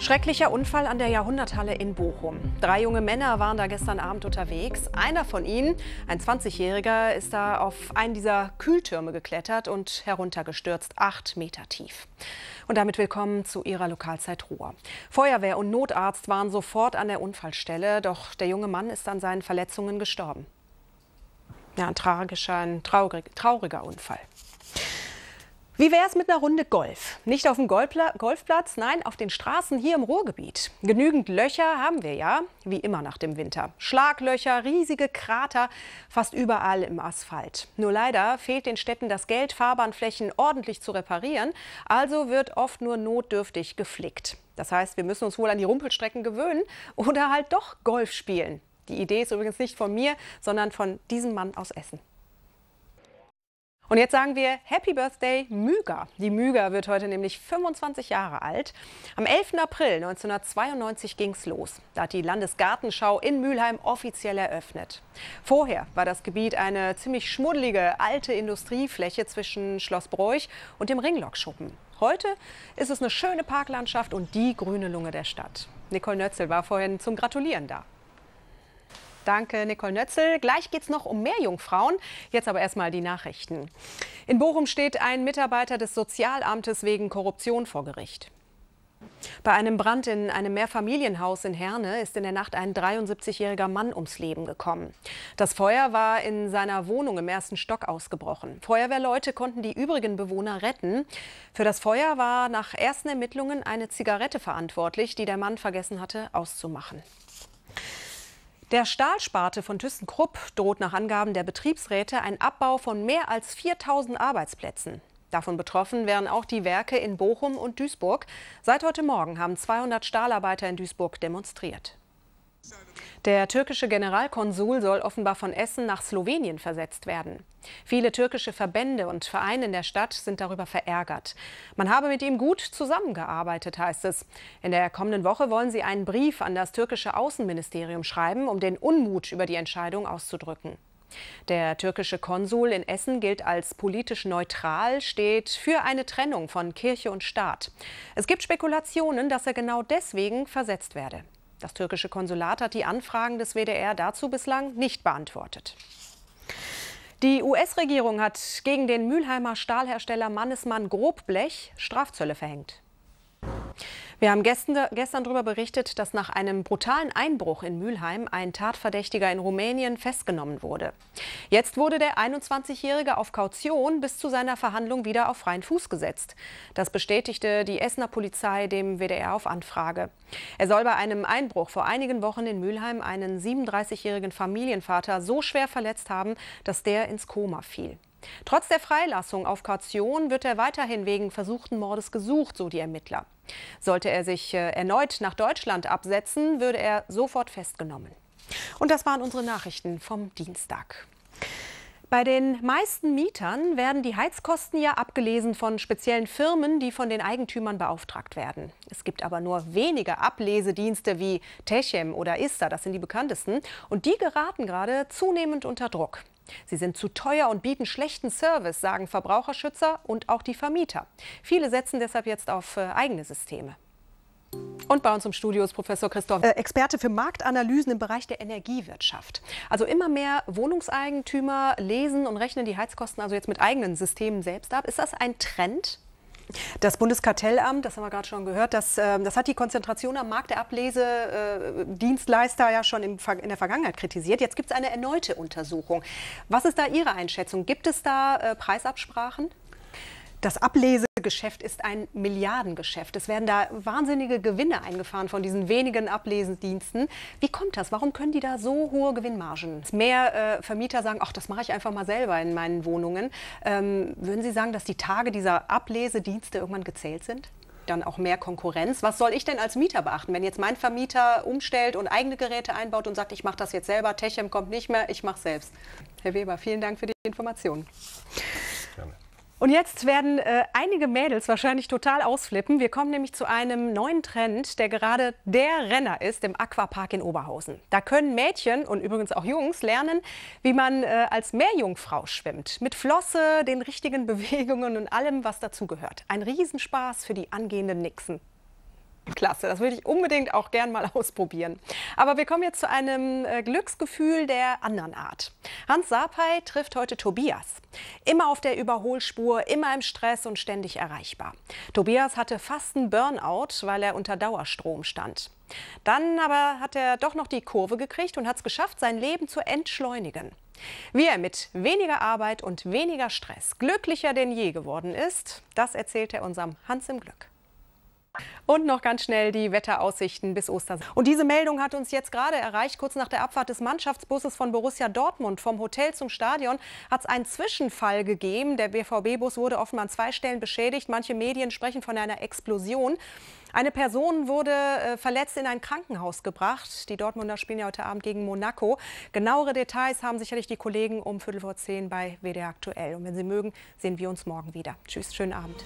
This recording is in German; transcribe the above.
Schrecklicher Unfall an der Jahrhunderthalle in Bochum. Drei junge Männer waren da gestern Abend unterwegs. Einer von ihnen, ein 20-Jähriger, ist da auf einen dieser Kühltürme geklettert und heruntergestürzt, acht Meter tief. Und damit willkommen zu Ihrer Lokalzeit Ruhr. Feuerwehr und Notarzt waren sofort an der Unfallstelle, doch der junge Mann ist an seinen Verletzungen gestorben. Ja, ein tragischer, ein traurig, trauriger Unfall. Wie wäre es mit einer Runde Golf? Nicht auf dem Golfpla Golfplatz, nein, auf den Straßen hier im Ruhrgebiet. Genügend Löcher haben wir ja, wie immer nach dem Winter. Schlaglöcher, riesige Krater, fast überall im Asphalt. Nur leider fehlt den Städten das Geld, Fahrbahnflächen ordentlich zu reparieren. Also wird oft nur notdürftig geflickt. Das heißt, wir müssen uns wohl an die Rumpelstrecken gewöhnen oder halt doch Golf spielen. Die Idee ist übrigens nicht von mir, sondern von diesem Mann aus Essen. Und jetzt sagen wir Happy Birthday Myga. Die Myga wird heute nämlich 25 Jahre alt. Am 11. April 1992 ging's los. Da hat die Landesgartenschau in Mülheim offiziell eröffnet. Vorher war das Gebiet eine ziemlich schmuddelige alte Industriefläche zwischen Schloss Broich und dem Ringlockschuppen. Heute ist es eine schöne Parklandschaft und die grüne Lunge der Stadt. Nicole Nötzel war vorhin zum Gratulieren da. Danke, Nicole Nötzel. Gleich geht es noch um mehr Jungfrauen. Jetzt aber erstmal die Nachrichten. In Bochum steht ein Mitarbeiter des Sozialamtes wegen Korruption vor Gericht. Bei einem Brand in einem Mehrfamilienhaus in Herne ist in der Nacht ein 73-jähriger Mann ums Leben gekommen. Das Feuer war in seiner Wohnung im ersten Stock ausgebrochen. Feuerwehrleute konnten die übrigen Bewohner retten. Für das Feuer war nach ersten Ermittlungen eine Zigarette verantwortlich, die der Mann vergessen hatte auszumachen. Der Stahlsparte von ThyssenKrupp droht nach Angaben der Betriebsräte ein Abbau von mehr als 4000 Arbeitsplätzen. Davon betroffen wären auch die Werke in Bochum und Duisburg. Seit heute Morgen haben 200 Stahlarbeiter in Duisburg demonstriert. Der türkische Generalkonsul soll offenbar von Essen nach Slowenien versetzt werden. Viele türkische Verbände und Vereine in der Stadt sind darüber verärgert. Man habe mit ihm gut zusammengearbeitet, heißt es. In der kommenden Woche wollen sie einen Brief an das türkische Außenministerium schreiben, um den Unmut über die Entscheidung auszudrücken. Der türkische Konsul in Essen gilt als politisch neutral, steht für eine Trennung von Kirche und Staat. Es gibt Spekulationen, dass er genau deswegen versetzt werde. Das türkische Konsulat hat die Anfragen des WDR dazu bislang nicht beantwortet. Die US-Regierung hat gegen den Mülheimer Stahlhersteller Mannesmann Grobblech Strafzölle verhängt. Wir haben gestern, gestern darüber berichtet, dass nach einem brutalen Einbruch in Mülheim ein Tatverdächtiger in Rumänien festgenommen wurde. Jetzt wurde der 21-Jährige auf Kaution bis zu seiner Verhandlung wieder auf freien Fuß gesetzt. Das bestätigte die Essener Polizei dem WDR auf Anfrage. Er soll bei einem Einbruch vor einigen Wochen in Mülheim einen 37-jährigen Familienvater so schwer verletzt haben, dass der ins Koma fiel. Trotz der Freilassung auf Kaution wird er weiterhin wegen versuchten Mordes gesucht, so die Ermittler. Sollte er sich äh, erneut nach Deutschland absetzen, würde er sofort festgenommen. Und das waren unsere Nachrichten vom Dienstag. Bei den meisten Mietern werden die Heizkosten ja abgelesen von speziellen Firmen, die von den Eigentümern beauftragt werden. Es gibt aber nur wenige Ablesedienste wie Techem oder Ista, das sind die bekanntesten, und die geraten gerade zunehmend unter Druck. Sie sind zu teuer und bieten schlechten Service, sagen Verbraucherschützer und auch die Vermieter. Viele setzen deshalb jetzt auf äh, eigene Systeme. Und bei uns im Studio ist Professor Christoph, äh, Experte für Marktanalysen im Bereich der Energiewirtschaft. Also immer mehr Wohnungseigentümer lesen und rechnen die Heizkosten also jetzt mit eigenen Systemen selbst ab. Ist das ein Trend? Das Bundeskartellamt, das haben wir gerade schon gehört, das, ähm, das hat die Konzentration am Markt der Ablesedienstleister äh, ja schon in der Vergangenheit kritisiert. Jetzt gibt es eine erneute Untersuchung. Was ist da Ihre Einschätzung? Gibt es da äh, Preisabsprachen? Das Ablesegeschäft ist ein Milliardengeschäft. Es werden da wahnsinnige Gewinne eingefahren von diesen wenigen Ablesendiensten. Wie kommt das? Warum können die da so hohe Gewinnmargen? Mehr äh, Vermieter sagen, ach, das mache ich einfach mal selber in meinen Wohnungen. Ähm, würden Sie sagen, dass die Tage dieser Ablesedienste irgendwann gezählt sind? Dann auch mehr Konkurrenz. Was soll ich denn als Mieter beachten, wenn jetzt mein Vermieter umstellt und eigene Geräte einbaut und sagt, ich mache das jetzt selber, Techem kommt nicht mehr, ich mache selbst. Herr Weber, vielen Dank für die Informationen. Und jetzt werden äh, einige Mädels wahrscheinlich total ausflippen. Wir kommen nämlich zu einem neuen Trend, der gerade der Renner ist im Aquapark in Oberhausen. Da können Mädchen und übrigens auch Jungs lernen, wie man äh, als Meerjungfrau schwimmt. Mit Flosse, den richtigen Bewegungen und allem, was dazugehört. Ein Riesenspaß für die angehenden Nixen. Klasse, das würde ich unbedingt auch gern mal ausprobieren. Aber wir kommen jetzt zu einem äh, Glücksgefühl der anderen Art. Hans Sapai trifft heute Tobias. Immer auf der Überholspur, immer im Stress und ständig erreichbar. Tobias hatte fast einen Burnout, weil er unter Dauerstrom stand. Dann aber hat er doch noch die Kurve gekriegt und hat es geschafft, sein Leben zu entschleunigen. Wie er mit weniger Arbeit und weniger Stress glücklicher denn je geworden ist, das erzählt er unserem Hans im Glück. Und noch ganz schnell die Wetteraussichten bis Ostern. Und diese Meldung hat uns jetzt gerade erreicht, kurz nach der Abfahrt des Mannschaftsbusses von Borussia Dortmund vom Hotel zum Stadion hat es einen Zwischenfall gegeben. Der BVB-Bus wurde offenbar an zwei Stellen beschädigt. Manche Medien sprechen von einer Explosion. Eine Person wurde äh, verletzt in ein Krankenhaus gebracht. Die Dortmunder spielen ja heute Abend gegen Monaco. Genauere Details haben sicherlich die Kollegen um Viertel vor zehn bei WDR aktuell. Und wenn Sie mögen, sehen wir uns morgen wieder. Tschüss, schönen Abend.